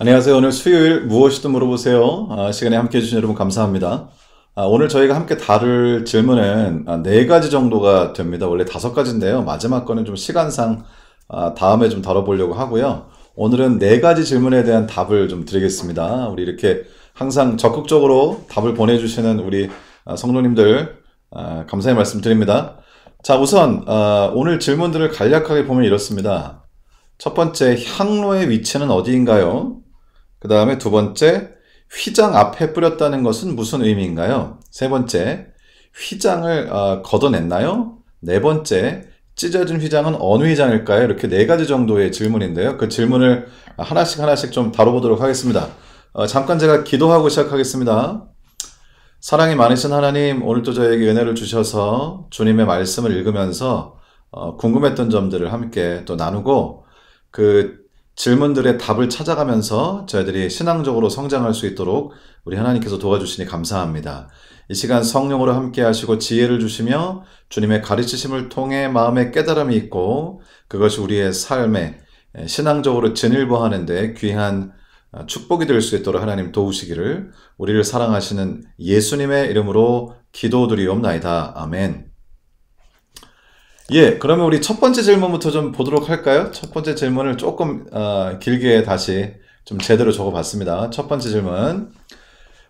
안녕하세요. 오늘 수요일 무엇이든 물어보세요. 아, 시간에 함께 해주신 여러분 감사합니다. 아, 오늘 저희가 함께 다룰 질문은 아, 네 가지 정도가 됩니다. 원래 다섯 가지인데요. 마지막 거는 좀 시간상 아, 다음에 좀 다뤄보려고 하고요. 오늘은 네 가지 질문에 대한 답을 좀 드리겠습니다. 우리 이렇게 항상 적극적으로 답을 보내주시는 우리 아, 성도님들 아, 감사의 말씀 드립니다. 자, 우선 아, 오늘 질문들을 간략하게 보면 이렇습니다. 첫 번째, 향로의 위치는 어디인가요? 그 다음에 두 번째, 휘장 앞에 뿌렸다는 것은 무슨 의미인가요? 세 번째, 휘장을 어, 걷어냈나요? 네 번째, 찢어진 휘장은 어느 휘장일까요? 이렇게 네 가지 정도의 질문인데요. 그 질문을 하나씩 하나씩 좀 다뤄보도록 하겠습니다. 어, 잠깐 제가 기도하고 시작하겠습니다. 사랑이 많으신 하나님, 오늘도 저에게 은혜를 주셔서 주님의 말씀을 읽으면서 어, 궁금했던 점들을 함께 또 나누고 그 질문들의 답을 찾아가면서 저희들이 신앙적으로 성장할 수 있도록 우리 하나님께서 도와주시니 감사합니다. 이 시간 성령으로 함께 하시고 지혜를 주시며 주님의 가르치심을 통해 마음의 깨달음이 있고 그것이 우리의 삶에 신앙적으로 진일보하는 데 귀한 축복이 될 수 있도록 하나님 도우시기를 우리를 사랑하시는 예수님의 이름으로 기도드리옵나이다. 아멘. 예, 그러면 우리 첫 번째 질문부터 좀 보도록 할까요? 첫 번째 질문을 조금 어, 길게 다시 좀 제대로 적어봤습니다. 첫 번째 질문.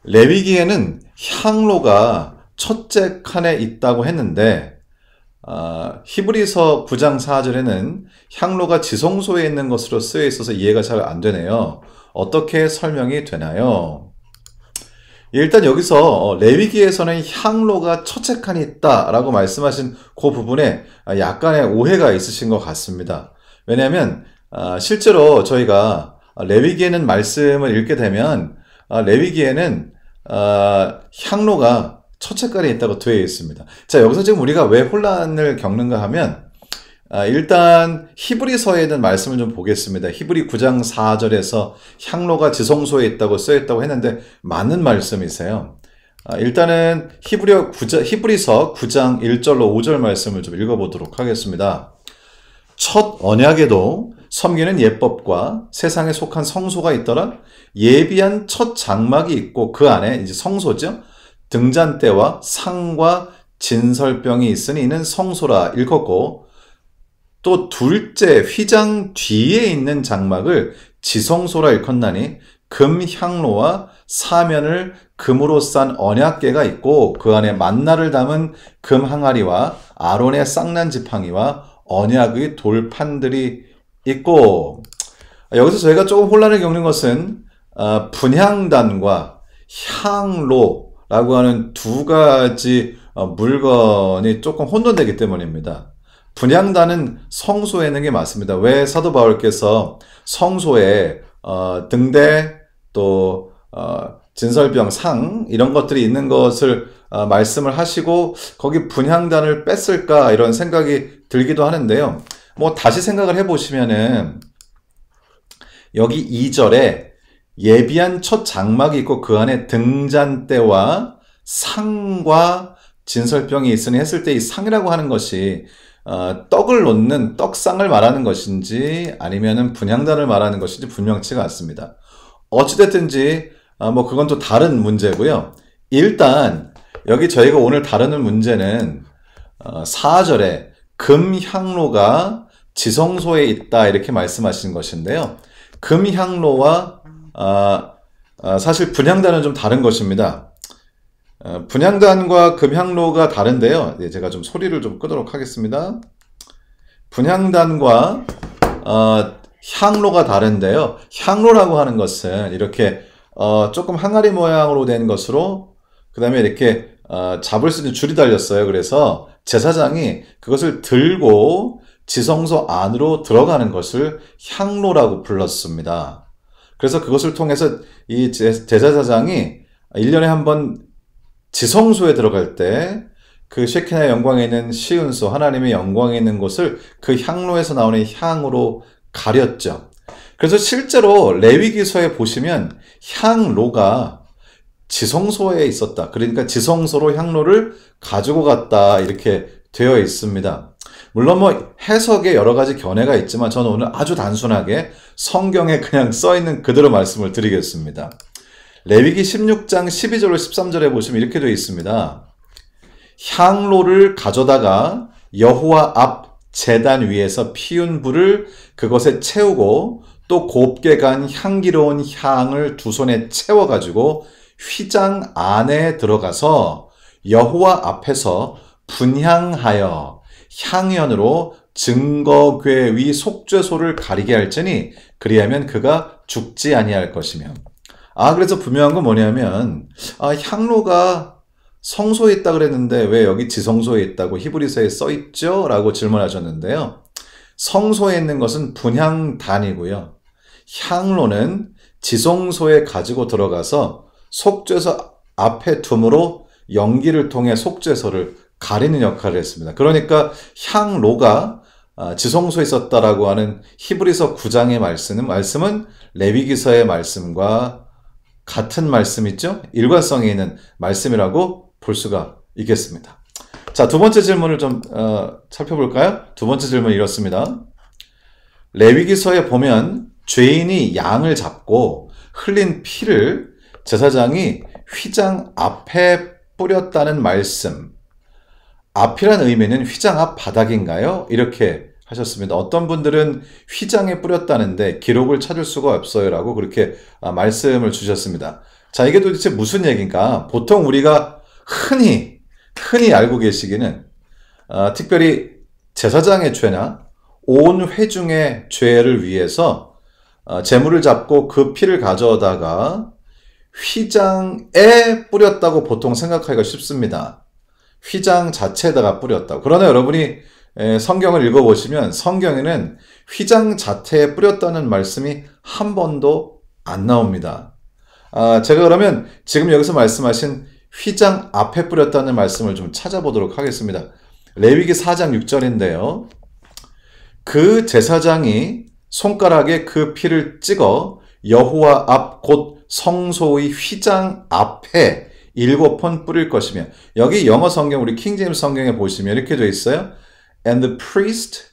레위기에는 향로가 첫째 칸에 있다고 했는데 어, 히브리서 9장 4절에는 향로가 지성소에 있는 것으로 쓰여 있어서 이해가 잘 안 되네요. 어떻게 설명이 되나요? 예, 일단 여기서 어, 레위기에서는 향로가 첫째 칸이 있다라고 말씀하신 그 부분에 아, 약간의 오해가 있으신 것 같습니다. 왜냐하면 아, 실제로 저희가 아, 레위기에는 말씀을 읽게 되면 레위기에는 향로가 첫째 칸에 있다고 되어 있습니다. 자 여기서 지금 우리가 왜 혼란을 겪는가 하면 아, 일단 히브리서에 는 말씀을 좀 보겠습니다. 히브리 9장 4절에서 향로가 지성소에 있다고 써 있다고 했는데 맞는 말씀이세요. 아, 일단은 히브리 9자, 히브리서 9장 1절로 5절 말씀을 좀 읽어보도록 하겠습니다. 첫 언약에도 섬기는 예법과 세상에 속한 성소가 있더라 예비한 첫 장막이 있고 그 안에 이제 성소죠 등잔대와 상과 진설병이 있으니 이는 성소라 읽었고 또 둘째 휘장 뒤에 있는 장막을 지성소라 일컫나니 금향로와 사면을 금으로 싼 언약계가 있고 그 안에 만나를 담은 금 항아리와 아론의 쌍난 지팡이와 언약의 돌판들이 있고 여기서 저희가 조금 혼란을 겪는 것은 어, 분향단과 향로라고 하는 두 가지 어, 물건이 조금 혼돈되기 때문입니다. 분양단은 성소에 있는 게 맞습니다. 왜 사도 바울께서 성소에 어, 등대 또 어, 진설병 상 이런 것들이 있는 것을 어, 말씀을 하시고 거기 분향단을 뺐을까 이런 생각이 들기도 하는데요. 뭐 다시 생각을 해보시면은 여기 2절에 예비한 첫 장막이 있고 그 안에 등잔대와 상과 진설병이 있으니 했을 때 이 상이라고 하는 것이 어, 떡을 놓는 떡상을 말하는 것인지 아니면은 분향단을 말하는 것인지 분명치가 않습니다. 어찌됐든지 어, 뭐 그건 또 다른 문제고요. 일단 여기 저희가 오늘 다루는 문제는 어, 4절에 금향로가 지성소에 있다 이렇게 말씀하신 것인데요. 금향로와 어, 어, 사실 분향단은 좀 다른 것입니다. 어, 분향단과 금향로가 다른데요. 예, 제가 좀 소리를 좀 끄도록 하겠습니다. 분향단과 어, 향로가 다른데요. 향로라고 하는 것은 이렇게 어, 조금 항아리 모양으로 된 것으로 그 다음에 이렇게 어, 잡을 수 있는 줄이 달렸어요. 그래서 제사장이 그것을 들고 지성소 안으로 들어가는 것을 향로라고 불렀습니다. 그래서 그것을 통해서 이 제사장이 1년에 한번 지성소에 들어갈 때 그 쉐키나의 영광에 있는 시운소 하나님의 영광에 있는 곳을 그 향로에서 나오는 향으로 가렸죠. 그래서 실제로 레위기서에 보시면 향로가 지성소에 있었다. 그러니까 지성소로 향로를 가지고 갔다 이렇게 되어 있습니다. 물론 뭐 해석에 여러 가지 견해가 있지만 저는 오늘 아주 단순하게 성경에 그냥 써 있는 그대로 말씀을 드리겠습니다. 레위기 16장 12절로 13절에 보시면 이렇게 되어 있습니다. 향로를 가져다가 여호와 앞 재단 위에서 피운 불을 그것에 채우고 또 곱게 간 향기로운 향을 두 손에 채워가지고 휘장 안에 들어가서 여호와 앞에서 분향하여 향연으로 증거궤 위 속죄소를 가리게 할지니 그리하면 그가 죽지 아니할 것이며 아, 그래서 분명한 건 뭐냐면, 아, 향로가 성소에 있다 그랬는데 왜 여기 지성소에 있다고 히브리서에 써 있죠? 라고 질문하셨는데요. 성소에 있는 것은 분향단이고요. 향로는 지성소에 가지고 들어가서 속죄서 앞에 둠으로 연기를 통해 속죄서를 가리는 역할을 했습니다. 그러니까 향로가 아, 지성소에 있었다라고 하는 히브리서 9장의 말씀은, 말씀은 레위기서의 말씀과 같은 말씀 있죠? 일관성이 있는 말씀이라고 볼 수가 있겠습니다. 자, 두 번째 질문을 좀 어, 살펴볼까요? 두 번째 질문 이렇습니다. 레위기서에 보면 죄인이 양을 잡고 흘린 피를 제사장이 휘장 앞에 뿌렸다는 말씀. 앞이란 의미는 휘장 앞 바닥인가요? 이렇게 하셨습니다. 어떤 분들은 휘장에 뿌렸다는데 기록을 찾을 수가 없어요. 라고 그렇게 아, 말씀을 주셨습니다. 자, 이게 도대체 무슨 얘기인가? 보통 우리가 흔히, 흔히 알고 계시기는, 어, 특별히 제사장의 죄나 온 회중의 죄를 위해서 아, 재물을 잡고 그 피를 가져다가 휘장에 뿌렸다고 보통 생각하기가 쉽습니다. 휘장 자체에다가 뿌렸다고. 그러나 여러분이 성경을 읽어보시면 성경에는 휘장 자태에 뿌렸다는 말씀이 한 번도 안 나옵니다. 아, 제가 그러면 지금 여기서 말씀하신 휘장 앞에 뿌렸다는 말씀을 좀 찾아보도록 하겠습니다. 레위기 4장 6절인데요. 그 제사장이 손가락에 그 피를 찍어 여호와 앞 곧 성소의 휘장 앞에 일곱 번 뿌릴 것이며 여기 영어 성경 우리 킹제임스 성경에 보시면 이렇게 되어 있어요. And the priest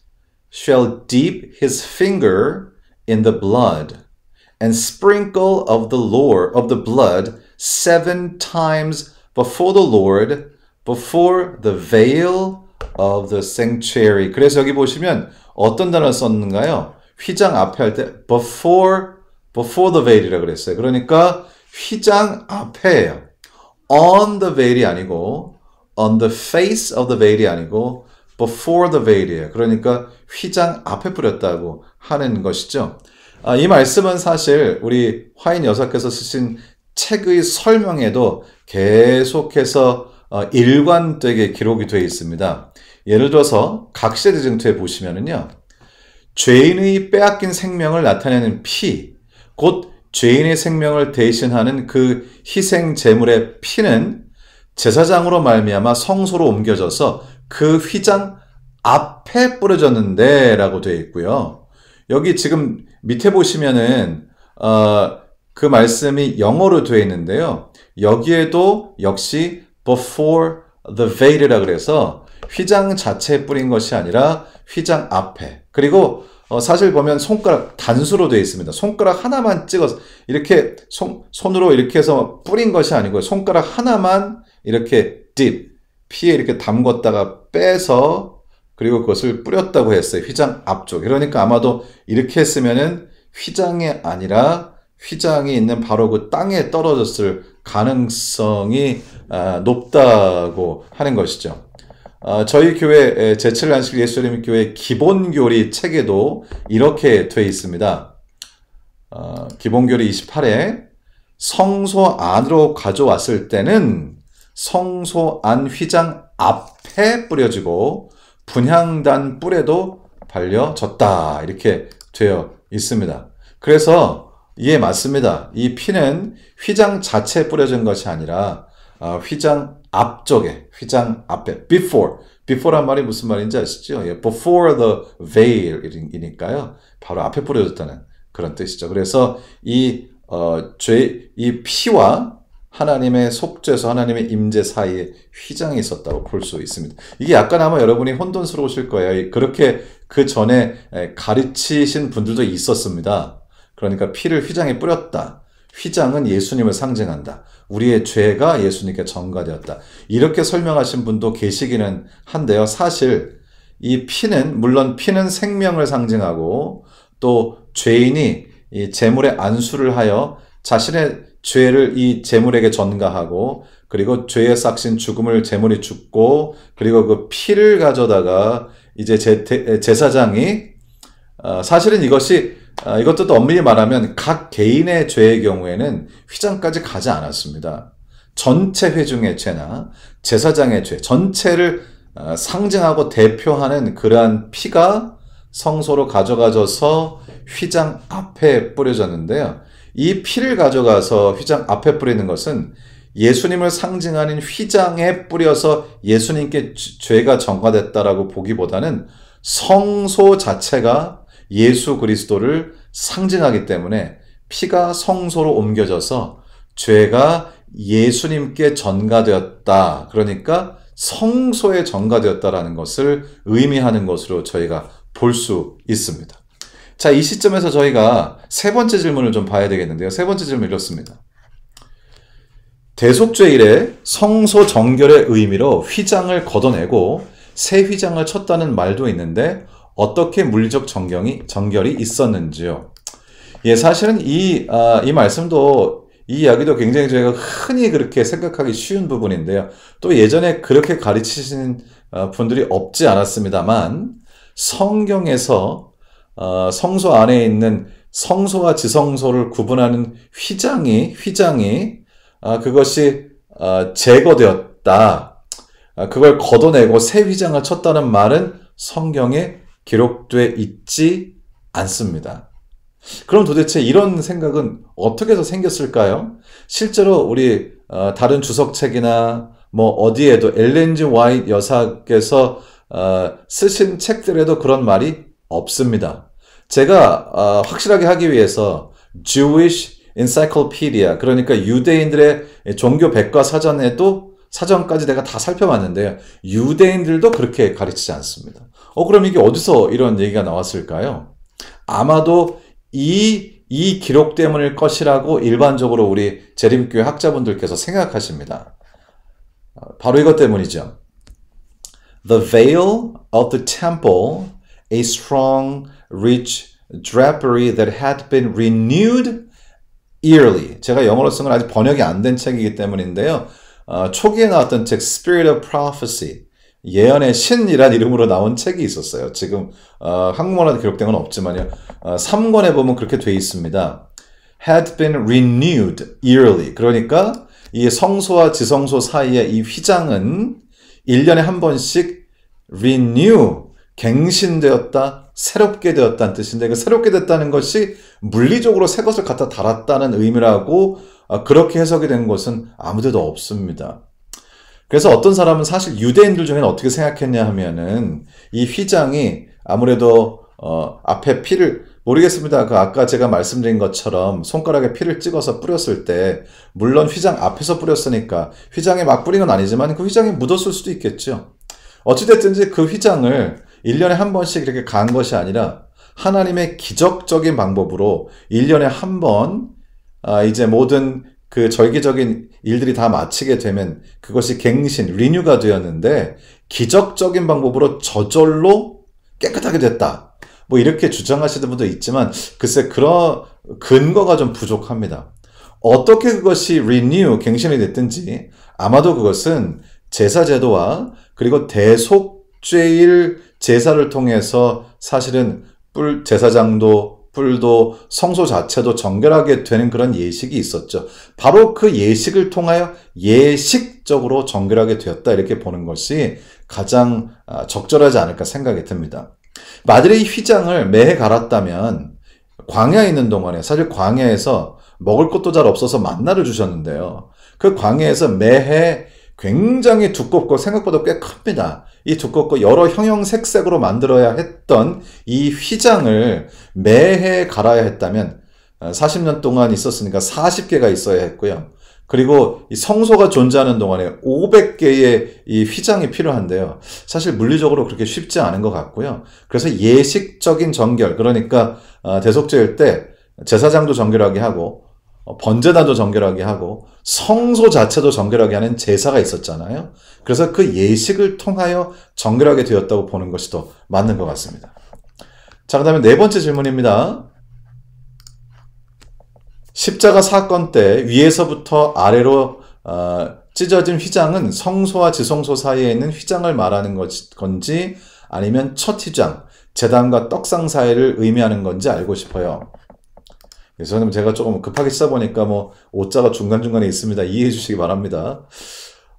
shall dip his finger in the blood and sprinkle of the Lord of the blood seven times before the Lord before the veil of the sanctuary. 그래서 여기 보시면 어떤 단어 썼는가요? 휘장 앞에 할때 before before the veil이라고 그랬어요. 그러니까 휘장 앞에예요. on the veil이 아니고 on the face of the veil이 아니고 before the veil이에요. 그러니까 휘장 앞에 뿌렸다고 하는 것이죠. 아, 이 말씀은 사실 우리 화인 여사께서 쓰신 책의 설명에도 계속해서 어, 일관되게 기록이 되어 있습니다. 예를 들어서 각시대 증투에 보시면은요. 죄인의 빼앗긴 생명을 나타내는 피, 곧 죄인의 생명을 대신하는 그 희생 제물의 피는 제사장으로 말미암아 성소로 옮겨져서 그 휘장 앞에 뿌려졌는데 라고 되어 있고요. 여기 지금 밑에 보시면은 어, 그 말씀이 영어로 되어 있는데요. 여기에도 역시 before the veil이라 고해서 휘장 자체에 뿌린 것이 아니라 휘장 앞에 그리고 어, 사실 보면 손가락 단수로 되어 있습니다. 손가락 하나만 찍어서 이렇게 손, 손으로 이렇게 해서 뿌린 것이 아니고 요 손가락 하나만 이렇게 dip, 피에 이렇게 담궜다가 빼서 그리고 그것을 뿌렸다고 했어요. 휘장 앞쪽. 그러니까 아마도 이렇게 했으면은 휘장이 아니라 휘장이 있는 바로 그 땅에 떨어졌을 가능성이 아, 높다고 하는 것이죠. 아, 저희 교회 제칠란식 예수님 교회 기본 교리 책에도 이렇게 돼 있습니다. 아, 기본 교리 28에 성소 안으로 가져왔을 때는 성소 안 휘장 앞에 뿌려지고 분향단 뿔에도 발려졌다 이렇게 되어 있습니다. 그래서 이게 예, 맞습니다. 이 피는 휘장 자체에 뿌려진 것이 아니라 아, 휘장 앞쪽에 휘장 앞에 before before란 말이 무슨 말인지 아시죠? 예, before the veil이니까요. 바로 앞에 뿌려졌다는 그런 뜻이죠. 그래서 이 어, 죄, 이 피와 하나님의 속죄서 에 하나님의 임재 사이에 휘장이 있었다고 볼 수 있습니다. 이게 약간 아마 여러분이 혼돈스러우실 거예요. 그렇게 그 전에 가르치신 분들도 있었습니다. 그러니까 피를 휘장에 뿌렸다. 휘장은 예수님을 상징한다. 우리의 죄가 예수님께 전가되었다. 이렇게 설명하신 분도 계시기는 한데요. 사실 이 피는 물론 피는 생명을 상징하고 또 죄인이 이 재물에 안수를 하여 자신의 죄를 이 재물에게 전가하고 그리고 죄의 싹신 죽음을 재물이 죽고 그리고 그 피를 가져다가 이제 제, 제사장이 어, 사실은 이것이 어, 이것도 또 엄밀히 말하면 각 개인의 죄의 경우에는 휘장까지 가지 않았습니다. 전체 회중의 죄나 제사장의 죄 전체를 어, 상징하고 대표하는 그러한 피가 성소로 가져가져서 휘장 앞에 뿌려졌는데요. 이 피를 가져가서 휘장 앞에 뿌리는 것은 예수님을 상징하는 휘장에 뿌려서 예수님께 죄가 전가됐다라고 보기보다는 성소 자체가 예수 그리스도를 상징하기 때문에 피가 성소로 옮겨져서 죄가 예수님께 전가되었다. 그러니까 성소에 전가되었다라는 것을 의미하는 것으로 저희가 볼 수 있습니다. 자, 이 시점에서 저희가 세 번째 질문을 좀 봐야 되겠는데요. 세 번째 질문 이렇습니다. 대속죄 일에 성소 정결의 의미로 휘장을 걷어내고 새 휘장을 쳤다는 말도 있는데 어떻게 물리적 정경이 정결이 있었는지요? 예, 사실은 이, 아, 이 말씀도 이 이야기도 굉장히 저희가 흔히 그렇게 생각하기 쉬운 부분인데요. 또 예전에 그렇게 가르치신 어, 분들이 없지 않았습니다만 성경에서 어, 성소 안에 있는 성소와 지성소를 구분하는 휘장이 휘장이 어, 그것이 어, 제거되었다. 아, 그걸 걷어내고 새 휘장을 쳤다는 말은 성경에 기록돼 있지 않습니다. 그럼 도대체 이런 생각은 어떻게 해서 생겼을까요? 실제로 우리 어, 다른 주석책이나 뭐 어디에도 엘렌지 와인 여사께서 어, 쓰신 책들에도 그런 말이 없습니다. 제가 어, 확실하게 하기 위해서 Jewish Encyclopedia 그러니까 유대인들의 종교 백과 사전에도 사전까지 내가 다 살펴봤는데요. 유대인들도 그렇게 가르치지 않습니다. 어 그럼 이게 어디서 이런 얘기가 나왔을까요? 아마도 이 이 기록 때문일 것이라고 일반적으로 우리 재림교회 학자분들께서 생각하십니다. 아, 바로 이것 때문이죠. The veil of the temple a strong, rich drapery that had been renewed yearly. 제가 영어로 쓴건 아직 번역이 안 된 책이기 때문인데요. 어, 초기에 나왔던 책 Spirit of Prophecy 예언의 신이란 이름으로 나온 책이 있었어요. 지금 어, 한국말로 기록된 건 없지만요. 어, 3권에 보면 그렇게 돼 있습니다. had been renewed yearly. 그러니까 이 성소와 지성소 사이의 이 휘장은 1년에 한 번씩 renew 갱신되었다, 새롭게 되었다는 뜻인데 그 새롭게 됐다는 것이 물리적으로 새 것을 갖다 달았다는 의미라고 아, 그렇게 해석이 된 것은 아무데도 없습니다. 그래서 어떤 사람은 사실 유대인들 중에는 어떻게 생각했냐 하면은 이 휘장이 아무래도 어 앞에 피를 모르겠습니다. 그 아까 제가 말씀드린 것처럼 손가락에 피를 찍어서 뿌렸을 때 물론 휘장 앞에서 뿌렸으니까 휘장에 막 뿌린 건 아니지만 그 휘장이 묻었을 수도 있겠죠. 어찌됐든지 그 휘장을 1년에 한 번씩 이렇게 간 것이 아니라 하나님의 기적적인 방법으로 1년에 한번 아, 이제 모든 그 절기적인 일들이 다 마치게 되면 그것이 갱신, 리뉴가 되었는데 기적적인 방법으로 저절로 깨끗하게 됐다. 뭐 이렇게 주장하시는 분도 있지만 글쎄 그런 근거가 좀 부족합니다. 어떻게 그것이 리뉴, 갱신이 됐든지 아마도 그것은 제사제도와 그리고 대속죄일 제사를 통해서 사실은 뿔 제사장도 뿔도 성소 자체도 정결하게 되는 그런 예식이 있었죠. 바로 그 예식을 통하여 예식적으로 정결하게 되었다 이렇게 보는 것이 가장 아, 적절하지 않을까 생각이 듭니다. 마들의 드 휘장을 매해 갈았다면 광야에 있는 동안에 사실 광야에서 먹을 것도 잘 없어서 만나를 주셨는데요. 그 광야에서 매해 굉장히 두껍고 생각보다 꽤 큽니다. 이 두껍고 여러 형형색색으로 만들어야 했던 이 휘장을 매해 갈아야 했다면 40년 어, 동안 있었으니까 40개가 있어야 했고요. 그리고 이 성소가 존재하는 동안에 500개의 이 휘장이 필요한데요. 사실 물리적으로 그렇게 쉽지 않은 것 같고요. 그래서 예식적인 정결, 그러니까 어, 대속제일 때 제사장도 정결하게 하고 어, 번제단도 정결하게 하고 성소 자체도 정결하게 하는 제사가 있었잖아요. 그래서 그 예식을 통하여 정결하게 되었다고 보는 것이 더 맞는 것 같습니다. 자, 그 다음에 네 번째 질문입니다. 십자가 사건 때 위에서부터 아래로 어, 찢어진 휘장은 성소와 지성소 사이에 있는 휘장을 말하는 건지 아니면 첫 휘장, 재단과 떡상 사이를 의미하는 건지 알고 싶어요. 그래서 예, 저 제가 조금 급하게 쓰다 보니까 뭐 오자가 중간중간에 있습니다. 이해해 주시기 바랍니다.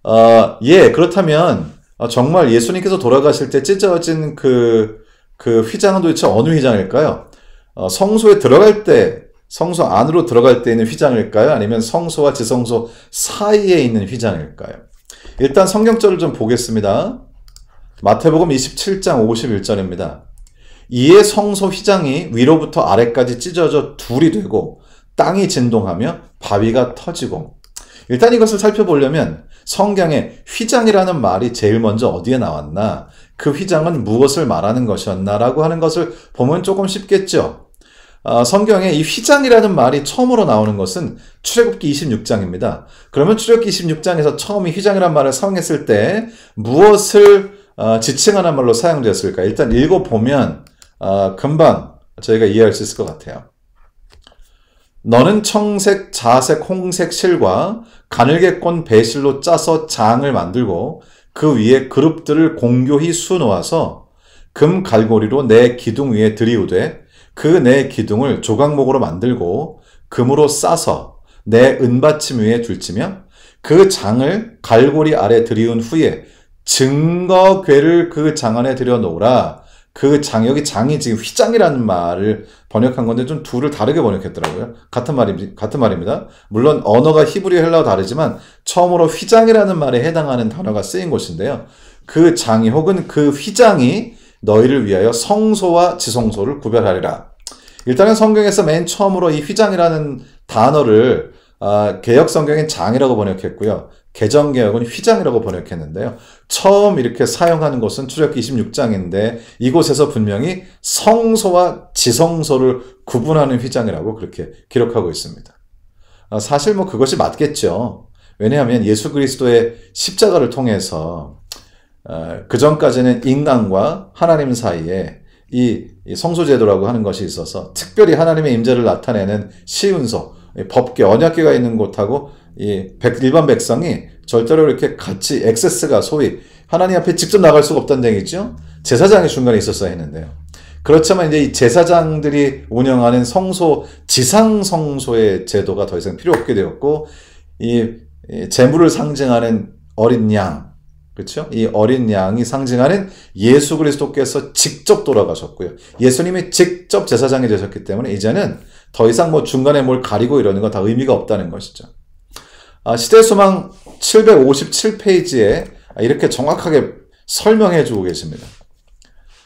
아, 예, 그렇다면 아, 정말 예수님께서 돌아가실 때 찢어진 그, 그 휘장은 도대체 어느 휘장일까요? 어, 성소에 들어갈 때, 성소 안으로 들어갈 때 있는 휘장일까요? 아니면 성소와 지성소 사이에 있는 휘장일까요? 일단 성경절을 좀 보겠습니다. 마태복음 27장 51절입니다. 이에 성소 휘장이 위로부터 아래까지 찢어져 둘이 되고 땅이 진동하며 바위가 터지고 일단 이것을 살펴보려면 성경에 휘장이라는 말이 제일 먼저 어디에 나왔나 그 휘장은 무엇을 말하는 것이었나라고 하는 것을 보면 조금 쉽겠죠. 어, 성경에 이 휘장이라는 말이 처음으로 나오는 것은 출애굽기 26장입니다. 그러면 출애굽기 26장에서 처음 이휘장이란 말을 사용했을 때 무엇을 어, 지칭하는 말로 사용되었을까? 일단 읽어보면 어, 금방 저희가 이해할 수 있을 것 같아요. 너는 청색, 자색, 홍색 실과 가늘게 꼰 배실로 짜서 장을 만들고 그 위에 그룹들을 공교히 수놓아서 금 갈고리로 내 기둥 위에 들이우되 그 내 기둥을 조각목으로 만들고 금으로 싸서 내 은받침 위에 둘치며 그 장을 갈고리 아래 들이운 후에 증거괴를 그 장 안에 들여 놓으라. 그 장, 여기 장이 지금 휘장이라는 말을 번역한 건데 좀 둘을 다르게 번역했더라고요. 같은 말입니다. 같은 말입니다. 물론 언어가 히브리 어 헬라와 다르지만 처음으로 휘장이라는 말에 해당하는 단어가 쓰인 곳인데요. 그 장이 혹은 그 휘장이 너희를 위하여 성소와 지성소를 구별하리라. 일단은 성경에서 맨 처음으로 이 휘장이라는 단어를 아, 개혁 성경인 장이라고 번역했고요. 개정 개혁은 휘장이라고 번역했는데요. 처음 이렇게 사용하는 것은 출애굽기 26장인데 이곳에서 분명히 성소와 지성소를 구분하는 휘장이라고 그렇게 기록하고 있습니다. 아, 사실 뭐 그것이 맞겠죠. 왜냐하면 예수 그리스도의 십자가를 통해서 아, 그 전까지는 인간과 하나님 사이에 이 성소제도라고 하는 것이 있어서 특별히 하나님의 임재를 나타내는 시운소, 법계, 언약계가 있는 곳하고 이 백, 일반 백성이 절대로 이렇게 같이 액세스가 소위 하나님 앞에 직접 나갈 수가 없다는 얘기죠. 제사장이 중간에 있었어야 했는데요. 그렇지만 이제 이 제사장들이 운영하는 성소, 지상 성소의 제도가 더 이상 필요 없게 되었고, 이, 이 재물을 상징하는 어린 양, 그렇죠? 이 어린 양이 상징하는 예수 그리스도께서 직접 돌아가셨고요. 예수님이 직접 제사장이 되셨기 때문에 이제는 더 이상 뭐 중간에 뭘 가리고 이러는 건 다 의미가 없다는 것이죠. 아, 시대소망 757페이지에 이렇게 정확하게 설명해 주고 계십니다.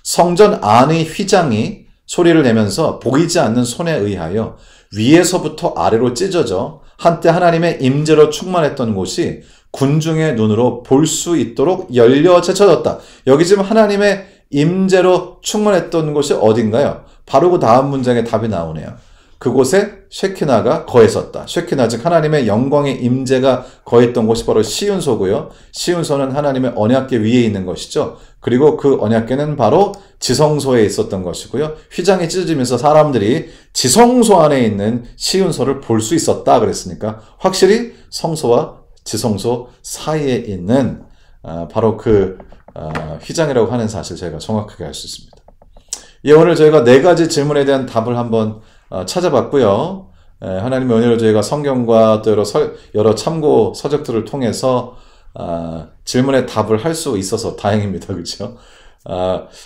성전 안의 휘장이 소리를 내면서 보이지 않는 손에 의하여 위에서부터 아래로 찢어져 한때 하나님의 임재로 충만했던 곳이 군중의 눈으로 볼 수 있도록 열려 제쳐졌다. 여기 지금 하나님의 임재로 충만했던 곳이 어딘가요? 바로 그 다음 문장에 답이 나오네요. 그곳에 쉐키나가 거했었다. 쉐키나 즉 하나님의 영광의 임재가 거했던 곳이 바로 시운소고요. 시운소는 하나님의 언약궤 위에 있는 것이죠. 그리고 그 언약궤는 바로 지성소에 있었던 것이고요. 휘장이 찢어지면서 사람들이 지성소 안에 있는 시운소를 볼 수 있었다 그랬으니까 확실히 성소와 지성소 사이에 있는 아, 바로 그 아, 휘장이라고 하는 사실 저희가 정확하게 알 수 있습니다. 예, 오늘 저희가 네 가지 질문에 대한 답을 한번 어, 찾아봤고요. 예, 하나님의 은혜로 저희가 성경과 또 여러, 서, 여러 참고 서적들을 통해서 아, 질문에 답을 할 수 있어서 다행입니다. 그렇죠?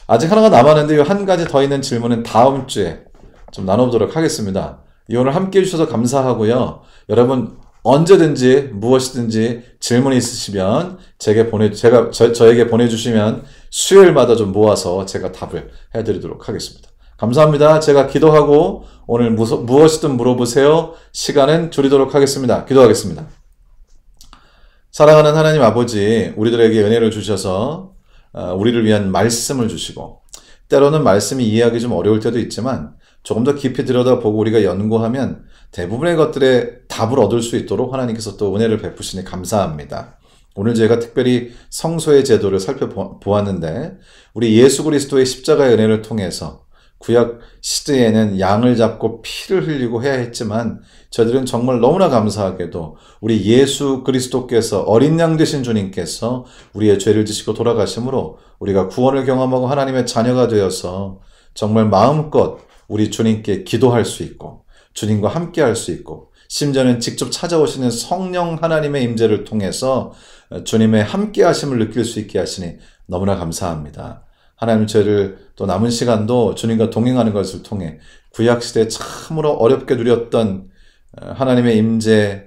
아직 하나가 남았는데 한 가지 더 있는 질문은 다음 주에 좀 나눠보도록 하겠습니다. 오늘 함께 해주셔서 감사하고요. 여러분 언제든지 무엇이든지 질문이 있으시면 제게 보내 제가 저, 저에게 보내주시면 수요일마다 좀 모아서 제가 답을 해드리도록 하겠습니다. 감사합니다. 제가 기도하고 오늘 무서, 무엇이든 물어보세요. 시간은 줄이도록 하겠습니다. 기도하겠습니다. 사랑하는 하나님 아버지, 우리들에게 은혜를 주셔서 어, 우리를 위한 말씀을 주시고 때로는 말씀이 이해하기 좀 어려울 때도 있지만 조금 더 깊이 들여다보고 우리가 연구하면 대부분의 것들에 답을 얻을 수 있도록 하나님께서 또 은혜를 베푸시니 감사합니다. 오늘 제가 특별히 성소의 제도를 살펴보았는데 우리 예수 그리스도의 십자가의 은혜를 통해서 구약 시대에는 양을 잡고 피를 흘리고 해야 했지만 저들은 정말 너무나 감사하게도 우리 예수 그리스도께서 어린 양 되신 주님께서 우리의 죄를 지시고 돌아가심으로 우리가 구원을 경험하고 하나님의 자녀가 되어서 정말 마음껏 우리 주님께 기도할 수 있고 주님과 함께 할 수 있고 심지어는 직접 찾아오시는 성령 하나님의 임재를 통해서 주님의 함께 하심을 느낄 수 있게 하시니 너무나 감사합니다. 하나님 저를 또 남은 시간도 주님과 동행하는 것을 통해 구약 시대 참으로 어렵게 누렸던 어, 하나님의 임재에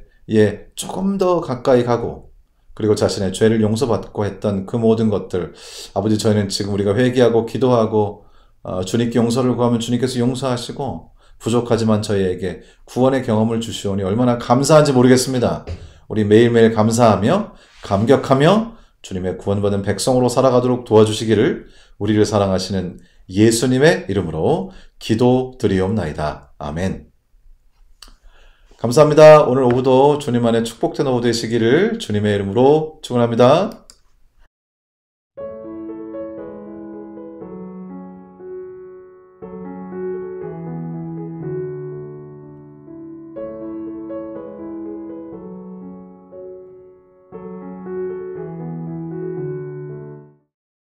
조금 더 가까이 가고 그리고 자신의 죄를 용서받고 했던 그 모든 것들 아버지 저희는 지금 우리가 회개하고 기도하고 어, 주님께 용서를 구하면 주님께서 용서하시고 부족하지만 저희에게 구원의 경험을 주시오니 얼마나 감사한지 모르겠습니다. 우리 매일매일 감사하며 감격하며 주님의 구원받은 백성으로 살아가도록 도와주시기를 우리를 사랑하시는 예수님의 이름으로 기도드리옵나이다. 아멘. 감사합니다. 오늘 오후도 주님 안에 축복된 오후 되시기를 주님의 이름으로 축원합니다.